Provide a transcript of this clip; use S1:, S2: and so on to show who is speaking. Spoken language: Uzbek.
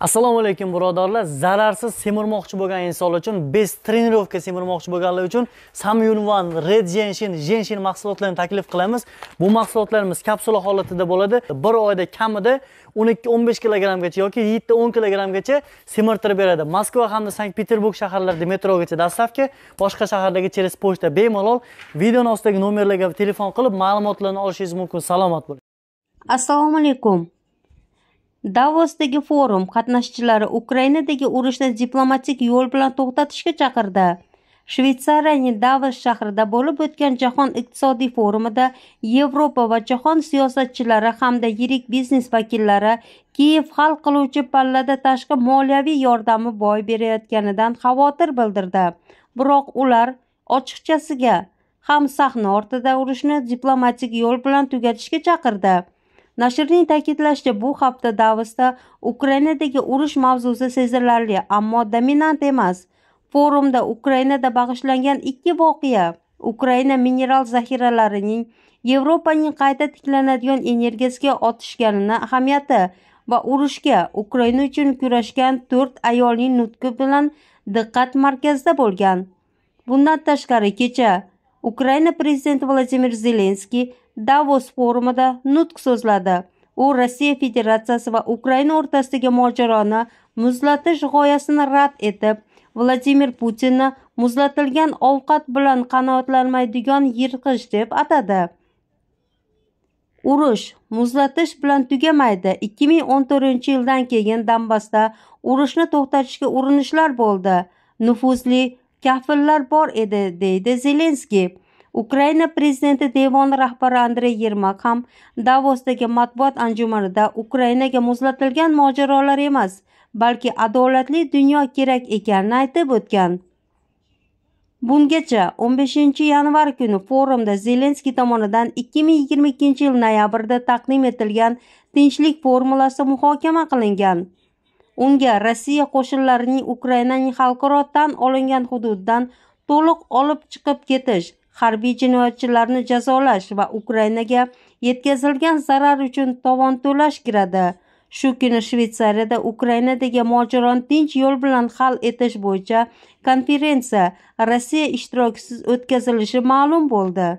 S1: assalomu alaykum birodarlar zararsiz semirmoqchi bo'lgan insonlar uchun bez trenirovka semirmoqchi bo'lganlar uchun samyunvan red jenshin jenshin mahsulotlarini taklif qilamiz bu mahsulotlarimiz kapsula holatida bo'ladi bir oyda kamida 12-15 kilogrammgacha yoki 7-10 kilogrammgacha semirtirib beradi moskva hamda sankt peterburg shaharlarida metrogacha dastavka boshqa shaharlarga через pochta bemalol videoni ostidagi nomerlarga telefon qilib ma'lumotlarni olishingiz mumkin salomat bo'ling
S2: assalomu alaykum Davosdagi forum qatnashchilari Ukrainadagi urushni diplomatik yo'l bilan to'xtatishga chaqirdi. Shvetsariyaning Davos shahrida bo'lib o'tgan Jahon iqtisodiy forumida Yevropa va jahon siyosatchilari hamda yirik biznes vakillari Kiyev hal qiluvchi pallada tashqi moliyaviy yordami boy berayotganidan xavotir bildirdi. Biroq ular ochiqchasiga ham sahna ortida urushni diplomatik yo'l bilan tugatishga chaqirdi. nashrning ta'kidlashicha bu hafta davosda ukrainadagi urush mavzusi sezilarli ammo dominant emas forumda ukrainada bag'ishlangan ikki voqea ukraina mineral zaxiralarining yevropaning qayta tiklanadigan energiyasiga otishganini ahamiyati va urushga ukraina uchun kurashgan to'rt ayolning nutqi bilan diqqat markazida bo'lgan bundan tashqari kecha ukraina prezidenti vladimir zelenskiy Davos forumida nutq so'zladi. U Rossiya Federatsiyasi va Ukraina o'rtasidagi mojaroni muzlatish g'oyasini rad etib, Vladimir Putinni muzlatilgan ovqat bilan qanoatlanmaydigan yirtqich deb atadi. urush muzlatish bilan tugamaydi 2014 yildan keyin donbassda urushni to'xtatishga urinishlar bo'ldi nufuzli kafillar bor edi deydi zelenskiy Ukraina prezidenti devon rahbari Andrey Yermak ham Davosdagi matbuot anjumanida Ukrainaga muzlatilgan mojarolar emas, balki adolatli dunyo kerak ekanini aytib o'tgan. Bungacha 15 yanvar kuni forumda Zelenskiy tomonidan 2022 yil noyabrda taqdim etilgan tinchlik formulasi muhokama qilingan. Unga Rossiya qo'shinlarining Ukrainaning xalqaro tan olingan hududidan to'liq olib chiqib ketish harbiy jinoyatchilarni jazolash va ukrainaga yetkazilgan zarar uchun tovon to'lash kiradi shu kuni shvetsariyada ukrainadagi mojaroni tinch yo'l bilan hal etish bo'yicha konferensiya rossiya ishtirokisiz o'tkazilishi ma'lum bo'ldi